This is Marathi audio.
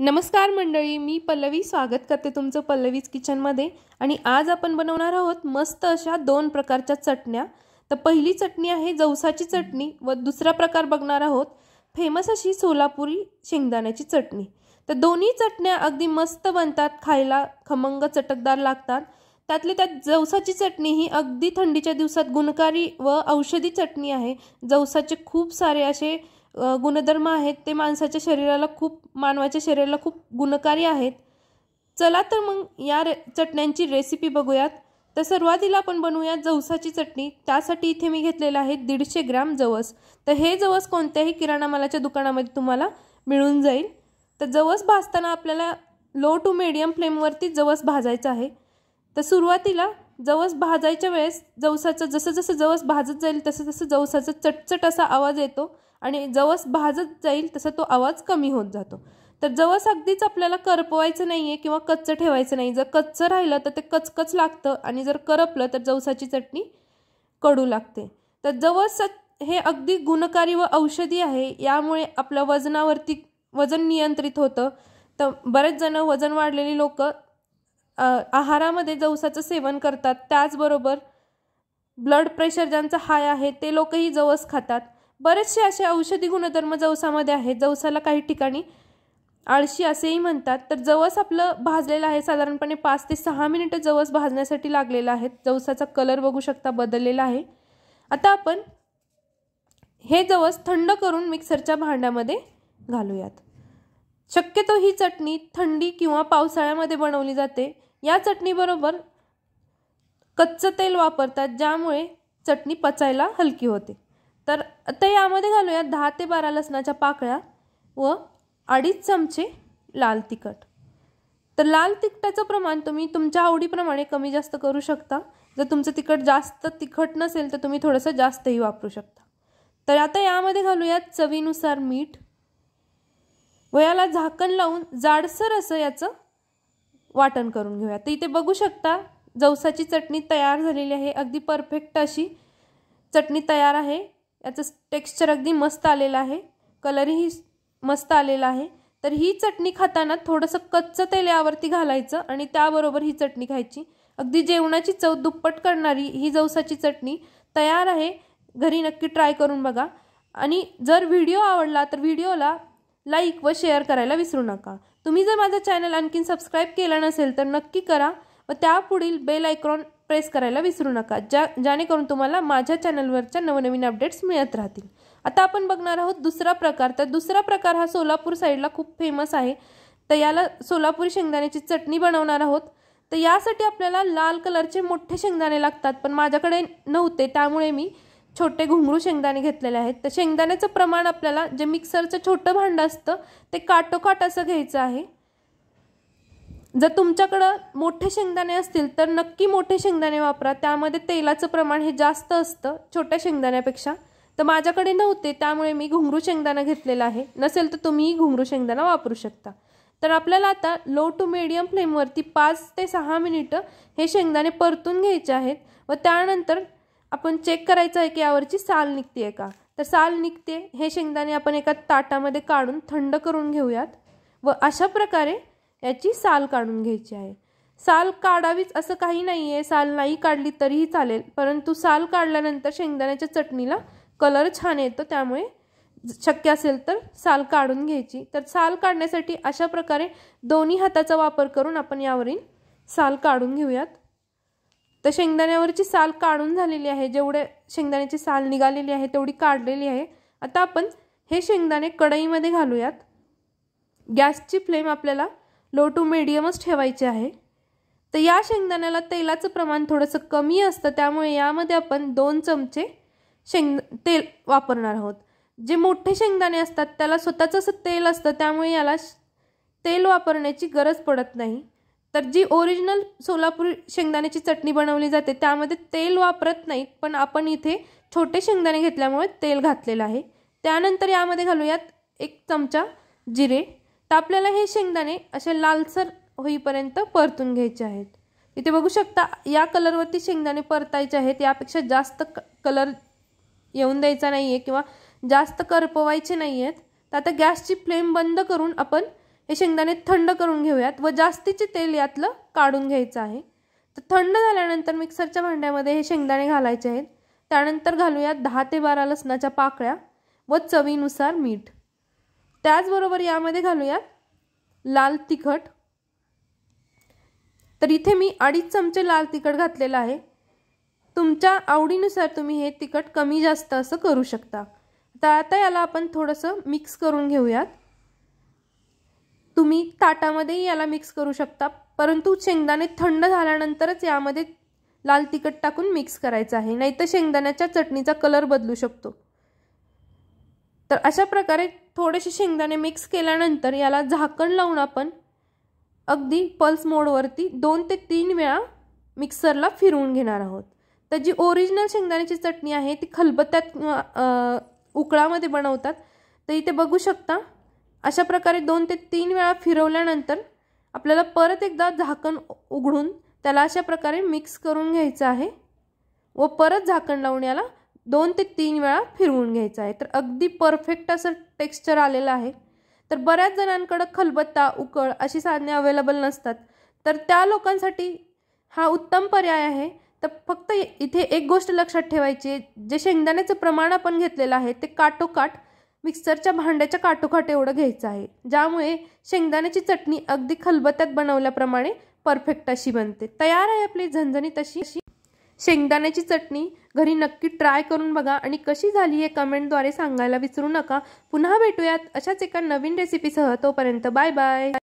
नमस्कार मंडळी मी पल्लवी स्वागत करते तुमचं पल्लवीज किचनमध्ये आणि आज आपण बनवणार आहोत मस्त अशा दोन प्रकारच्या चटण्या तर पहिली चटणी आहे जवसाची चटणी व दुसरा प्रकार बघणार आहोत फेमस अशी सोलापुरी शेंगदाण्याची चटणी तर दोन्ही चटण्या अगदी मस्त बनतात खायला खमंग चटकदार लागतात त्यातली त्यात जवसाची चटणी ही अगदी थंडीच्या दिवसात गुणकारी व औषधी चटणी आहे जवसाचे खूप सारे असे गुणधर्म आहेत ते माणसाच्या शरीराला खूप मानवाच्या शरीराला खूप गुणकारी आहेत चला तर मग या रे चटण्यांची रेसिपी बघूयात तर सुरुवातीला आपण बनवूया जवसाची चटणी त्यासाठी इथे मी घेतलेलं आहे दीडशे ग्रॅम जवस तर हे जवस कोणत्याही किराणा मालाच्या दुकानामध्ये तुम्हाला मिळून जाईल तर जवस भाजताना आपल्याला लो टू मीडियम फ्लेमवरती जवस भाजायचं आहे तर सुरुवातीला जवस भाजायच्या वेळेस जवसाचं जसं जसं जवस भाजत जाईल तसं तसं जवसाचा चटचट असा आवाज येतो आणि जवस भाजत जाईल तसा तो आवाज कमी होत जातो तर जवस अगदीच आपल्याला करपवायचं नाही आहे किंवा कच्चं ठेवायचं नाही जर कच्चं राहिलं तर ते कचकच लागतं आणि जर करपलं तर जवसाची चटणी कडू लागते तर जवस हे अगदी गुणकारी व औषधी आहे यामुळे आपलं वजनावरती वजन नियंत्रित होतं तर बरेच जण वजन वाढलेली लोकं आहारामध्ये जवसाचं सेवन करतात त्याचबरोबर ब्लड प्रेशर ज्यांचं हाय आहे ते लोकही जवस खातात बरेचसे असे औषधी गुणधर्म जवसामध्ये आहेत जवसाला काही ठिकाणी आळशी असेही म्हणतात तर जवस आपलं भाजलेलं आहे साधारणपणे पाच ते सहा मिनिटं जवस भाजण्यासाठी लागलेलं आहे जवसाचा कलर बघू शकता बदललेला आहे आता आपण हे जवस थंड करून मिक्सरच्या भांड्यामध्ये घालूयात शक्यतो ही चटणी थंडी किंवा पावसाळ्यामध्ये बनवली जाते या चटणीबरोबर कच्चं तेल वापरतात ज्यामुळे चटणी पचायला हलकी होते तर आता यामध्ये घालूया दहा ते बारा लसणाच्या पाकळ्या व अडीच चमचे लाल तिखट तर लाल तिखटाचं प्रमाण तुम्ही तुमच्या आवडीप्रमाणे कमी जास्त करू शकता जर तुमचं तिखट जास्त तिखट नसेल तर तुम्ही थोडंसं जास्तही वापरू शकता तर आता यामध्ये घालूया चवीनुसार मीठ व याला झाकण लावून जाडसर असं याचं वाटण करून घेऊया तर इथे बघू शकता जवसाची चटणी तयार झालेली आहे अगदी परफेक्ट अशी चटणी तयार आहे याचं टेक्स्चर अगदी मस्त आलेलं आहे कलरही मस्त आलेला आहे तर ही चटणी खाताना थोडंसं कच्चं तेल यावरती घालायचं आणि त्याबरोबर ही चटणी खायची अगदी जेवणाची चव दुप्पट करणारी ही जवसाची चटणी तयार आहे घरी नक्की ट्राय करून बघा आणि जर व्हिडिओ आवडला तर व्हिडिओला लाईक व शेअर करायला विसरू नका तुम्ही जर माझा चॅनल आणखीन सबस्क्राईब केला नसेल तर नक्की करा व त्यापुढील बेल आयक्रॉन प्रेस करायला विसरू नका ज्या जेणेकरून तुम्हाला माझ्या चॅनलवरच्या नवनवीन अपडेट्स मिळत राहतील आता आपण बघणार आहोत दुसरा प्रकार तर दुसरा प्रकार हा सोलापूर साईडला खूप फेमस आहे तर याला सोलापुरी शेंगदाण्याची चटणी बनवणार आहोत तर यासाठी आपल्याला लाल कलरचे मोठे शेंगदाणे लागतात पण माझ्याकडे नव्हते त्यामुळे मी छोटे घुंगरू शेंगदाणे घेतलेले आहेत तर शेंगदाण्याचं प्रमाण आपल्याला जे मिक्सरचं छोटं भांडं असतं ते काटोकाट असं घ्यायचं आहे जर तुमच्याकडं मोठे शेंगदाणे असतील तर नक्की मोठे शेंगदाणे वापरा त्यामध्ये तेलाचं प्रमाण हे जास्त असतं छोट्या शेंगदाण्यापेक्षा तर माझ्याकडे नव्हते त्यामुळे मी घुंगरू शेंगदाणा घेतलेला आहे नसेल तर तुम्हीही घुंगरू शेंगदाणा वापरू शकता तर आपल्याला आता लो टू मिडियम फ्लेमवरती पाच ते सहा मिनिटं हे शेंगदाणे परतून घ्यायचे आहेत व त्यानंतर आपण चेक करायचं आहे की यावरची साल निघते आहे का तर साल निघते हे शेंगदाणे आपण एका ताटामध्ये काढून थंड करून घेऊयात व अशा प्रकारे याची साल काढून घ्यायची आहे साल काढावीच असं काही नाही आहे साल नाही काढली तरीही चालेल परंतु साल काढल्यानंतर शेंगदाण्याच्या चटणीला कलर छान येतो त्यामुळे शक्य असेल तर साल काढून घ्यायची तर साल काढण्यासाठी अशा प्रकारे दोन्ही हाताचा वापर करून आपण यावरील साल काढून घेऊयात तर शेंगदाण्यावरची साल काढून झालेली आहे जेवढे शेंगदाण्याची साल निघालेली आहे तेवढी काढलेली आहे आता आपण हे शेंगदाणे कढईमध्ये घालूयात गॅसची फ्लेम आपल्याला लो टू मिडियमच ठेवायचे आहे तर या शेंगदाण्याला तेलाचं प्रमाण थोडंसं कमी असतं त्यामुळे यामध्ये आपण दोन चमचे शेंग तेल वापरणार आहोत जे मोठे शेंगदाणे असतात त्याला स्वतःचं असं तेल असतं त्यामुळे याला तेल वापरण्याची गरज पडत नाही तर जी ओरिजिनल सोलापूर शेंगदाण्याची चटणी बनवली जाते त्यामध्ये तेल वापरत नाहीत पण आपण इथे छोटे शेंगदाणे घेतल्यामुळे तेल घातलेलं आहे त्यानंतर यामध्ये घालूयात एक चमचा जिरे तर आपल्याला हे शेंगदाणे असे लालसर होईपर्यंत परतून घ्यायचे आहेत इथे बघू शकता या कलरवरती शेंगदाणे परतायचे आहेत यापेक्षा जास्त क कलर येऊन द्यायचा नाही आहे किंवा जास्त करपवायचे नाही आहेत तर आता गॅसची फ्लेम बंद करून आपण हे शेंगदाणे थंड करून घेऊयात व जास्तीचे तेल यातलं काढून घ्यायचं आहे तर थंड झाल्यानंतर मिक्सरच्या भांड्यामध्ये हे शेंगदाणे घालायचे आहेत त्यानंतर घालूयात दहा ते बारा लसणाच्या पाकळ्या व चवीनुसार मीठ त्याचबरोबर यामध्ये घालूयात लाल तिखट तर इथे मी अडीच चमचे लाल तिखट घातलेलं आहे तुमच्या आवडीनुसार तुम्ही हे तिखट कमी जास्त असं करू शकता तर आता याला आपण थोडंसं मिक्स करून घेऊयात तुम्ही ताटामध्येही याला मिक्स करू शकता परंतु शेंगदाणे थंड झाल्यानंतरच यामध्ये लाल तिखट टाकून मिक्स करायचं आहे नाहीतर शेंगदाण्याच्या चटणीचा कलर बदलू शकतो तर अशा प्रकारे थोडेसे शेंगदाणे मिक्स केल्यानंतर याला झाकण लावून आपण अगदी पल्स मोडवरती दोन ते तीन वेळा मिक्सरला फिरवून घेणार आहोत तर जी ओरिजिनल शेंगदाण्याची चटणी आहे ती खलबत्त्यात उकळामध्ये बनवतात तर इथे बघू शकता अशा प्रकारे दोन ते तीन वेळा फिरवल्यानंतर आपल्याला परत एकदा झाकण उघडून त्याला अशा प्रकारे मिक्स करून घ्यायचं आहे व परत झाकण लावून याला दोन ते तीन वेळा फिरवून घ्यायचं आहे तर अगदी परफेक्ट असं टेक्स्चर आलेलं आहे तर बऱ्याच जणांकडं खलबत्ता उकळ अशी साधने अवेलेबल नसतात तर त्या लोकांसाठी हा उत्तम पर्याय आहे तर फक्त इथे एक गोष्ट लक्षात ठेवायची जे शेंगदाण्याचं प्रमाण आपण घेतलेलं आहे ते काटोकाट मिक्सरच्या भांड्याच्या काटोकाट एवढं घ्यायचं आहे ज्यामुळे शेंगदाण्याची चटणी अगदी खलबत्यात बनवल्याप्रमाणे परफेक्ट अशी बनते तयार आहे आपली झणझणी तशी अशी शेंगदाण्याची चटणी घरी नक्की ट्राय करून बघा आणि कशी झाली हे कमेंटद्वारे सांगायला विसरू नका पुन्हा भेटूयात अशाच एका नवीन रेसिपीसह तोपर्यंत बाय बाय